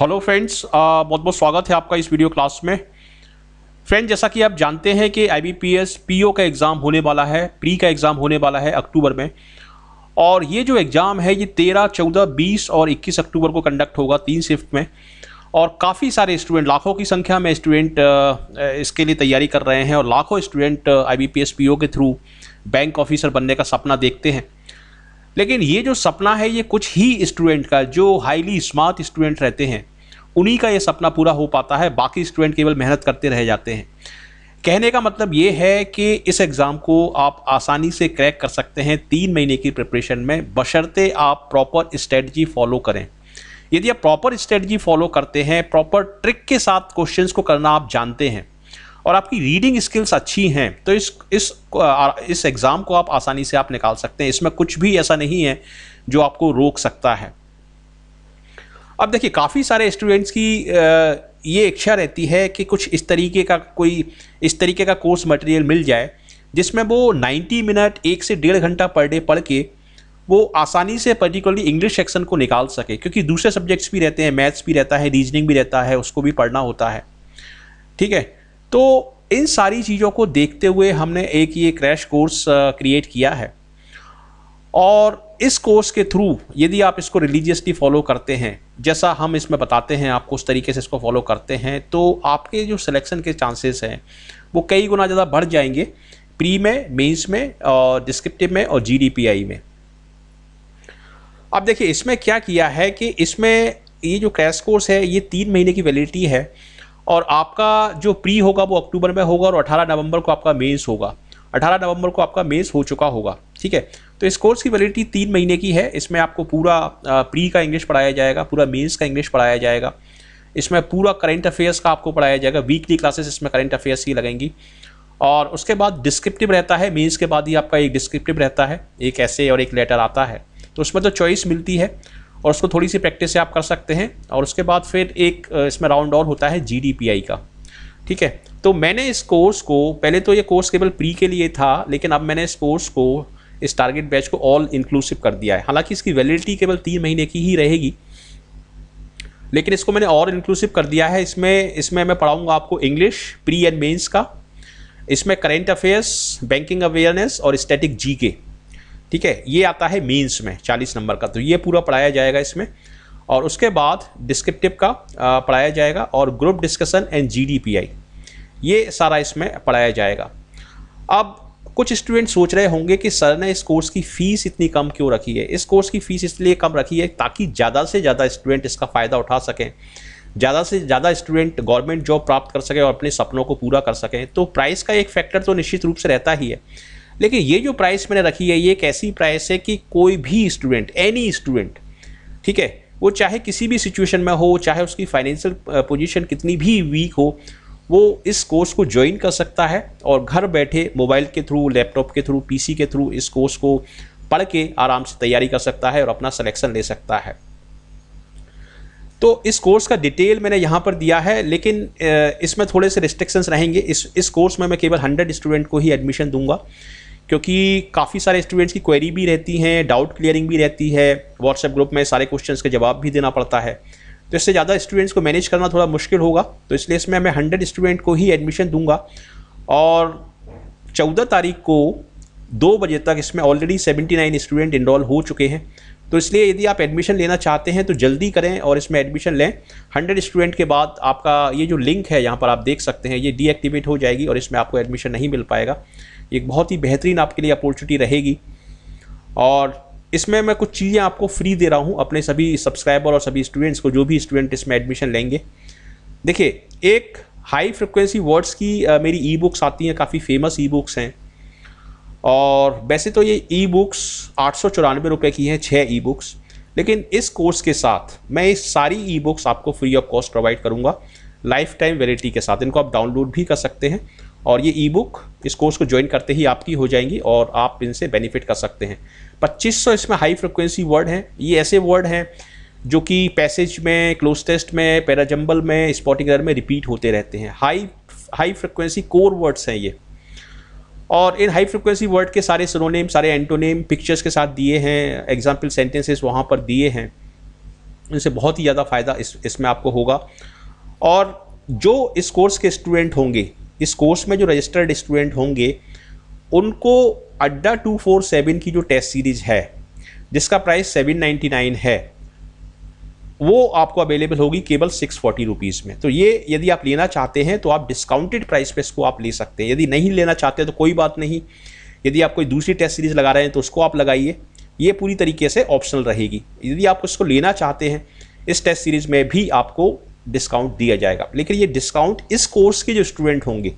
hello friends बहुत बहुत स्वागत है आपका इस वीडियो क्लास में फ्रेंड जैसा कि आप जानते हैं कि आई बी पीओ का एग्ज़ाम होने वाला है प्री का एग्ज़ाम होने वाला है अक्टूबर में और ये जो एग्ज़ाम है ये 13, 14, 20 और 21 अक्टूबर को कंडक्ट होगा तीन शिफ्ट में और काफ़ी सारे स्टूडेंट लाखों की संख्या में स्टूडेंट इसके लिए तैयारी कर रहे हैं और लाखों स्टूडेंट आई बी ओ के थ्रू बैंक ऑफिसर बनने का सपना देखते हैं लेकिन ये जो सपना है ये कुछ ही स्टूडेंट का जो हाईली स्मार्ट स्टूडेंट रहते हैं उन्हीं का ये सपना पूरा हो पाता है बाकी स्टूडेंट केवल मेहनत करते रह जाते हैं कहने का मतलब ये है कि इस एग्ज़ाम को आप आसानी से क्रैक कर सकते हैं तीन महीने की प्रिपरेशन में बशर्ते आप प्रॉपर स्ट्रेटजी फॉलो करें यदि आप प्रॉपर स्ट्रेटजी फॉलो करते हैं प्रॉपर ट्रिक के साथ क्वेश्चंस को करना आप जानते हैं और आपकी रीडिंग स्किल्स अच्छी हैं तो इस इस इस एग्ज़ाम को आप आसानी से आप निकाल सकते हैं इसमें कुछ भी ऐसा नहीं है जो आपको रोक सकता है अब देखिए काफ़ी सारे स्टूडेंट्स की ये इच्छा रहती है कि कुछ इस तरीके का कोई इस तरीके का कोर्स मटेरियल मिल जाए जिसमें वो 90 मिनट एक से डेढ़ घंटा पर डे पढ़ के वो आसानी से पर्टिकुलरली इंग्लिश सेक्शन को निकाल सके क्योंकि दूसरे सब्जेक्ट्स भी रहते हैं मैथ्स भी रहता है रीजनिंग भी रहता है उसको भी पढ़ना होता है ठीक है तो इन सारी चीज़ों को देखते हुए हमने एक ये क्रैश कोर्स क्रिएट किया है और इस कोर्स के थ्रू यदि आप इसको रिलीजियसली फॉलो करते हैं जैसा हम इसमें बताते हैं आपको उस तरीके से इसको फॉलो करते हैं तो आपके जो सिलेक्शन के चांसेस हैं वो कई गुना ज़्यादा बढ़ जाएंगे प्री में मेंस में और डिस्क्रिप्टिव में और जीडीपीआई में अब देखिए इसमें क्या किया है कि इसमें ये जो क्रैश कोर्स है ये तीन महीने की वैलिडिटी है और आपका जो प्री होगा वो अक्टूबर में होगा और 18 नवंबर को आपका मेज़ होगा 18 नवंबर को आपका मेज़ हो चुका होगा ठीक है तो इस कोर्स की वैलिडिटी तीन महीने की है इसमें आपको पूरा प्री का इंग्लिश पढ़ाया जाएगा पूरा मेज़ का इंग्लिश पढ़ाया जाएगा इसमें पूरा करेंट अफेयर्स का आपको पढ़ाया जाएगा वीकली क्लासेस इसमें करेंट अफेयर्स की लगेंगी और उसके बाद डिस्क्रिप्टिव रहता है मेन्स के बाद ही आपका एक डिस्क्रिप्टिव रहता है एक ऐसे और एक लेटर आता है तो उसमें तो चॉइस मिलती है और उसको थोड़ी सी प्रैक्टिस से आप कर सकते हैं और उसके बाद फिर एक इसमें राउंड और होता है जी का ठीक है तो मैंने इस कोर्स को पहले तो ये कोर्स केवल प्री के लिए था लेकिन अब मैंने इस कोर्स को इस टारगेट बैच को ऑल इंक्लूसिव कर दिया है हालांकि इसकी वैलिडिटी केवल तीन महीने की ही रहेगी लेकिन इसको मैंने और इंक्लूसिव कर दिया है इसमें इसमें मैं पढ़ाऊँगा आपको इंग्लिश प्री एंड मेन्स का इसमें करेंट अफेयर्स बैंकिंग अवेयरनेस और स्टैटिक जी के ठीक है ये आता है मीन्स में चालीस नंबर का तो ये पूरा पढ़ाया जाएगा इसमें और उसके बाद डिस्क्रिप्टिव का पढ़ाया जाएगा और ग्रुप डिस्कशन एंड आई ये सारा इसमें पढ़ाया जाएगा अब कुछ स्टूडेंट सोच रहे होंगे कि सर ने इस कोर्स की फ़ीस इतनी कम क्यों रखी है इस कोर्स की फ़ीस इसलिए कम रखी है ताकि ज़्यादा से ज़्यादा स्टूडेंट इसका फ़ायदा उठा सकें ज़्यादा से ज़्यादा स्टूडेंट गवर्नमेंट जॉब प्राप्त कर सकें और अपने सपनों को पूरा कर सकें तो प्राइस का एक फैक्टर तो निश्चित रूप से रहता ही है लेकिन ये जो प्राइस मैंने रखी है ये एक ऐसी प्राइस है कि कोई भी स्टूडेंट एनी स्टूडेंट ठीक है वो चाहे किसी भी सिचुएशन में हो चाहे उसकी फाइनेंशियल पोजीशन कितनी भी वीक हो वो इस कोर्स को ज्वाइन कर सकता है और घर बैठे मोबाइल के थ्रू लैपटॉप के थ्रू पी के थ्रू इस कोर्स को पढ़ के आराम से तैयारी कर सकता है और अपना सलेक्शन ले सकता है तो इस कोर्स का डिटेल मैंने यहाँ पर दिया है लेकिन इसमें थोड़े से रिस्ट्रिक्शंस रहेंगे इस इस कोर्स में मैं केवल 100 स्टूडेंट को ही एडमिशन दूंगा क्योंकि काफ़ी सारे स्टूडेंट्स की क्वेरी भी रहती हैं डाउट क्लियरिंग भी रहती है व्हाट्सएप ग्रुप में सारे क्वेश्चंस के जवाब भी देना पड़ता है तो इससे ज़्यादा स्टूडेंट्स को मैनेज करना थोड़ा मुश्किल होगा तो इसलिए इसमें मैं हंड्रेड स्टूडेंट को ही एडमिशन दूंगा और चौदह तारीख को दो बजे तक इसमें already seventy nine student enroll हो चुके हैं तो इसलिए यदि आप एडमिशन लेना चाहते हैं तो जल्दी करें और इसमें एडमिशन लें हंड्रेड स्टूडेंट के बाद आपका ये जो लिंक है यहाँ पर आप देख सकते हैं ये डीएक्टिवेट हो जाएगी और इसमें आपको एडमिशन नहीं मिल पाएगा एक बहुत ही बेहतरीन आपके लिए अपॉर्चुनिटी रहेगी और इसमें मैं कुछ चीज़ें आपको फ्री दे रहा हूँ अपने सभी सब्सक्राइबर और सभी स्टूडेंट्स को जो भी स्टूडेंट इसमें एडमिशन लेंगे देखिए एक हाई फ्रिक्वेंसी वर्ड्स की आ, मेरी ई बुक्स आती हैं काफ़ी फेमस ई बुक्स हैं और वैसे तो ये ई बुक्स आठ सौ चौरानवे रुपये की हैं छः ई बुक्स लेकिन इस कोर्स के साथ मैं ये सारी ई बुक्स आपको फ्री ऑफ कॉस्ट प्रोवाइड करूँगा लाइफ टाइम वेलिटी के साथ इनको आप डाउनलोड भी कर सकते हैं और ये ई बुक इस कोर्स को ज्वाइन करते ही आपकी हो जाएंगी और आप इनसे बेनिफिट कर सकते हैं 2500 इसमें हाई फ्रिक्वेंसी वर्ड हैं ये ऐसे वर्ड हैं जो कि पैसेज में क्लोज टेस्ट में पैराजम्बल में स्पॉटिंग में रिपीट होते रहते हैं high high frequency core words हैं ये और इन हाई फ्रिक्वेंसी वर्ड के सारे सरोनेम सारे एंटोनेम पिक्चर्स के साथ दिए हैं एग्जाम्पल सेंटेंसेस वहाँ पर दिए हैं इनसे बहुत ही ज़्यादा फ़ायदा इस इसमें आपको होगा और जो इस कोर्स के स्टूडेंट होंगे इस कोर्स में जो रजिस्टर्ड स्टूडेंट होंगे उनको अड्डा टू फोर सेवन की जो टेस्ट सीरीज है जिसका प्राइस सेवन नाइन्टी नाइन है वो आपको अवेलेबल होगी केवल सिक्स फोर्टी रुपीज़ में तो ये यदि आप लेना चाहते हैं तो आप डिस्काउंटेड प्राइस पे इसको आप ले सकते हैं यदि नहीं लेना चाहते हैं तो कोई बात नहीं यदि आप कोई दूसरी टेस्ट सीरीज़ लगा रहे हैं तो उसको आप लगाइए ये पूरी तरीके से ऑप्शनल रहेगी यदि आप इसको लेना चाहते हैं इस टेस्ट सीरीज़ में भी आपको डिस्काउंट दिया जाएगा लेकिन ये डिस्काउंट इस कोर्स के जो स्टूडेंट होंगे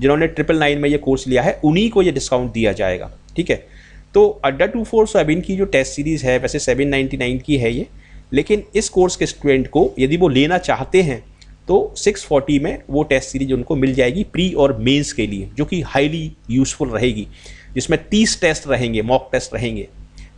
जिन्होंने ट्रिपल नाइन में ये कोर्स लिया है उन्हीं को ये डिस्काउंट दिया जाएगा ठीक है तो अड्डा टू फोर सोयाबीन की जो टेस्ट सीरीज़ है वैसे सेवन नाइन्टी नाइन की है ये लेकिन इस कोर्स के स्टूडेंट को यदि वो लेना चाहते हैं तो सिक्स फोर्टी में वो टेस्ट सीरीज उनको मिल जाएगी प्री और मेंस के लिए जो कि हाईली यूज़फुल रहेगी जिसमें तीस टेस्ट रहेंगे मॉक टेस्ट रहेंगे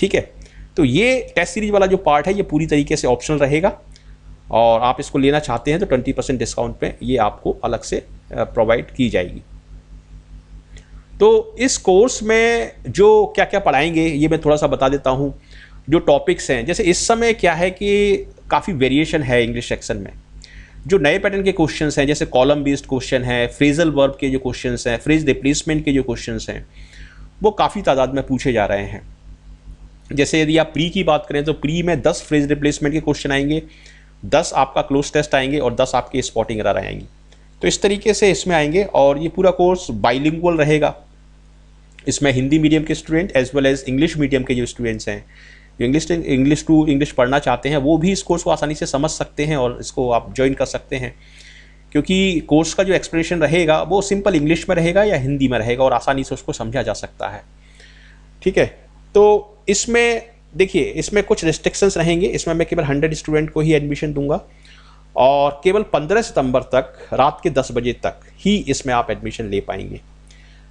ठीक है तो ये टेस्ट सीरीज वाला जो पार्ट है ये पूरी तरीके से ऑप्शनल रहेगा और आप इसको लेना चाहते हैं तो ट्वेंटी परसेंट डिस्काउंट पे ये आपको अलग से प्रोवाइड की जाएगी तो इस कोर्स में जो क्या क्या पढ़ाएंगे ये मैं थोड़ा सा बता देता हूँ जो टॉपिक्स हैं जैसे इस समय क्या है कि काफ़ी वेरिएशन है इंग्लिश सेक्शन में जो नए पैटर्न के क्वेश्चन हैं जैसे कॉलम बेस्ड क्वेश्चन है फ्रेजल वर्ब के जो क्वेश्चन हैं फ्रेज रिप्लेसमेंट के जो क्वेश्चन हैं वो काफ़ी तादाद में पूछे जा रहे हैं जैसे यदि आप प्री की बात करें तो प्री में दस फ्रेज रिप्लेसमेंट के क्वेश्चन आएंगे दस आपका क्लोज टेस्ट आएंगे और दस आपके स्पॉटिंग एरर आएंगी तो इस तरीके से इसमें आएंगे और ये पूरा कोर्स बाइलिंगुअल रहेगा इसमें हिंदी मीडियम के student as well as English medium के जो स्टूडेंट्स हैं जो इंग्लिश इंग्लिश टू इंग्लिश पढ़ना चाहते हैं वो भी इस कोर्स को आसानी से समझ सकते हैं और इसको आप ज्वाइन कर सकते हैं क्योंकि कोर्स का जो एक्सप्लेनेशन रहेगा वो सिंपल इंग्लिश में रहेगा या हिंदी में रहेगा और आसानी से उसको समझा जा सकता है ठीक है तो इसमें देखिए इसमें कुछ रिस्ट्रिक्शंस रहेंगे इसमें मैं केवल हंड्रेड स्टूडेंट को ही एडमिशन दूंगा और केवल पंद्रह सितंबर तक रात के दस बजे तक ही इसमें आप एडमिशन ले पाएंगे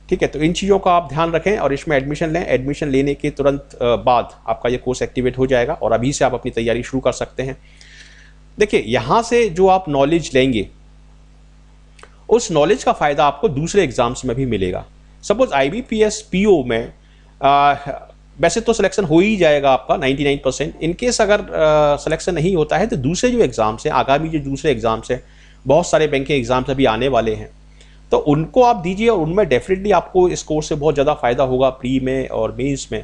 ठीक है तो इन चीज़ों का आप ध्यान रखें और इसमें एडमिशन लें एडमिशन लेने के तुरंत बाद आपका ये कोर्स एक्टिवेट हो जाएगा और अभी से आप अपनी तैयारी शुरू कर सकते हैं देखिए यहाँ से जो आप नॉलेज लेंगे उस नॉलेज का फ़ायदा आपको दूसरे एग्ज़ाम्स में भी मिलेगा suppose I B P S P O में वैसे तो सिलेक्शन हो ही जाएगा आपका 99 परसेंट इनकेस अगर सिलेक्शन नहीं होता है तो दूसरे जो एग्ज़ाम्स हैं आगामी जो दूसरे एग्ज़ाम्स हैं बहुत सारे बैंकिंग एग्ज़ाम्स अभी आने वाले हैं तो उनको आप दीजिए और उनमें डेफिनेटली आपको इस कोर्स से बहुत ज़्यादा फ़ायदा होगा प्री में और मेन्स में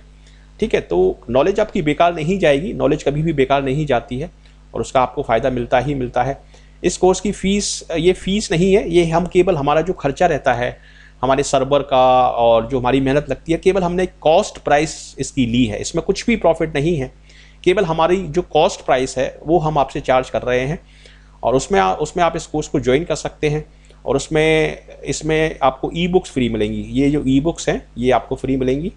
ठीक है तो नॉलेज आपकी बेकार नहीं जाएगी नॉलेज कभी भी बेकार नहीं जाती है और उसका आपको फ़ायदा मिलता ही मिलता है इस कोर्स की फ़ीस ये फ़ीस नहीं है ये हम केवल हमारा जो खर्चा रहता है हमारे सर्वर का और जो हमारी मेहनत लगती है केवल हमने कॉस्ट प्राइस इसकी ली है इसमें कुछ भी प्रॉफिट नहीं है केवल हमारी जो कॉस्ट प्राइस है वो हम आपसे चार्ज कर रहे हैं और उसमें आ, उसमें आप इस कोर्स को ज्वाइन कर सकते हैं और उसमें इसमें आपको ई बुक्स फ्री मिलेंगी ये जो ई बुक्स हैं ये आपको फ्री मिलेंगी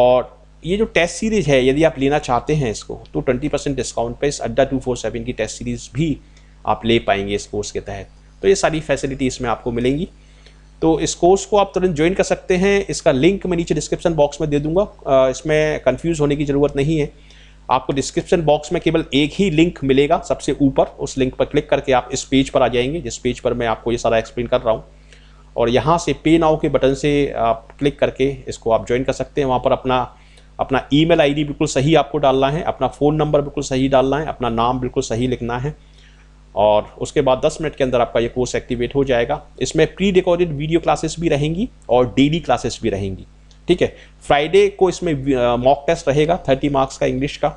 और ये जो टेस्ट सीरीज़ है यदि आप लेना चाहते हैं इसको तो ट्वेंटी परसेंट डिस्काउंट पे इस अड्डा टू फोर सेवन की टेस्ट सीरीज़ भी आप ले पाएंगे इस कोर्स के तहत तो ये सारी फैसिलिटी इसमें आपको मिलेंगी तो इस कोर्स को आप तुरंत ज्वाइन कर सकते हैं इसका लिंक मैं नीचे डिस्क्रिप्शन बॉक्स में दे दूंगा इसमें कंफ्यूज होने की ज़रूरत नहीं है आपको डिस्क्रिप्शन बॉक्स में केवल एक ही लिंक मिलेगा सबसे ऊपर उस लिंक पर क्लिक करके आप इस पेज पर आ जाएंगे जिस पेज पर मैं आपको ये सारा एक्सप्लेन कर रहा हूँ और यहाँ से पे नाउ के बटन से आप क्लिक करके इसको आप ज्वाइन कर सकते हैं वहाँ पर अपना अपना ईमेल आईडी बिल्कुल सही आपको डालना है अपना फ़ोन नंबर बिल्कुल सही डालना है अपना नाम बिल्कुल सही लिखना है और उसके बाद 10 मिनट के अंदर आपका ये कोर्स एक्टिवेट हो जाएगा इसमें प्री रिकॉर्डेड वीडियो क्लासेस भी रहेंगी और डेली क्लासेस भी रहेंगी ठीक है फ्राइडे को इसमें मॉक टेस्ट रहेगा 30 मार्क्स का इंग्लिश का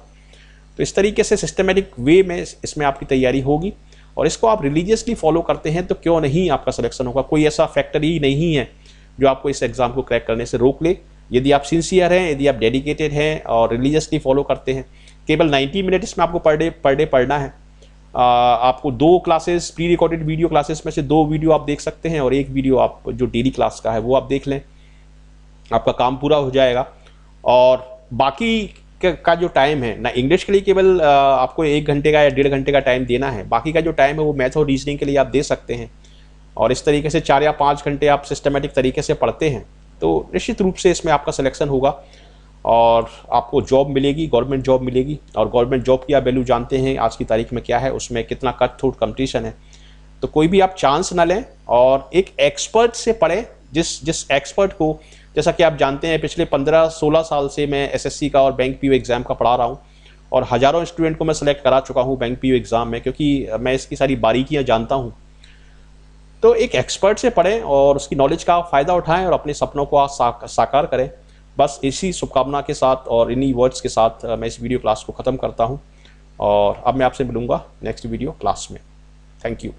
तो इस तरीके से सिस्टमेटिक वे में इसमें आपकी तैयारी होगी और इसको आप रिलीजियसली फॉलो करते हैं तो क्यों नहीं आपका सलेक्शन होगा कोई ऐसा फैक्टर ही नहीं है जो आपको इस एग्ज़ाम को क्रैक करने से रोक ले यदि आप सिंसियर हैं यदि आप डेडिकेटेड हैं और रिलीजियसली फॉलो करते हैं केवल 90 मिनट इसमें आपको पर डे पर डे पढ़ना है आपको दो classes pre recorded video classes में से दो वीडियो आप देख सकते हैं और एक वीडियो आप जो डेली क्लास का है वो आप देख लें आपका काम पूरा हो जाएगा और बाकी का जो टाइम है ना इंग्लिश के लिए केवल आपको एक घंटे का या डेढ़ घंटे का टाइम देना है बाकी का जो टाइम है वो मैथ और रीजनिंग के लिए आप दे सकते हैं और इस तरीके से चार या पाँच घंटे आप सिस्टमेटिक तरीके से पढ़ते हैं तो निश्चित रूप से इसमें आपका सिलेक्शन होगा और आपको जॉब मिलेगी गवर्नमेंट जॉब मिलेगी और गवर्नमेंट जॉब की आप वैल्यू जानते हैं आज की तारीख में क्या है उसमें कितना कट थ्रूट कंपटीशन है तो कोई भी आप चांस ना लें और एक एक्सपर्ट से पढ़ें जिस जिस एक्सपर्ट को जैसा कि आप जानते हैं पिछले 15-16 साल से मैं एसएससी का और बैंक पीयू एग्ज़ाम का पढ़ा रहा हूँ और हज़ारों स्टूडेंट को मैं सिलेक्ट करा चुका हूँ बैंक पीयू एग्ज़ाम में क्योंकि मैं इसकी सारी बारीकियाँ जानता हूँ तो एक एक्सपर्ट से पढ़ें और उसकी नॉलेज का फ़ायदा उठाएं और अपने सपनों को साकार करें बस इसी शुभकामना के साथ और इन्हीं वर्ड्स के साथ मैं इस वीडियो क्लास को ख़त्म करता हूँ और अब मैं आपसे मिलूँगा नेक्स्ट वीडियो क्लास में थैंक यू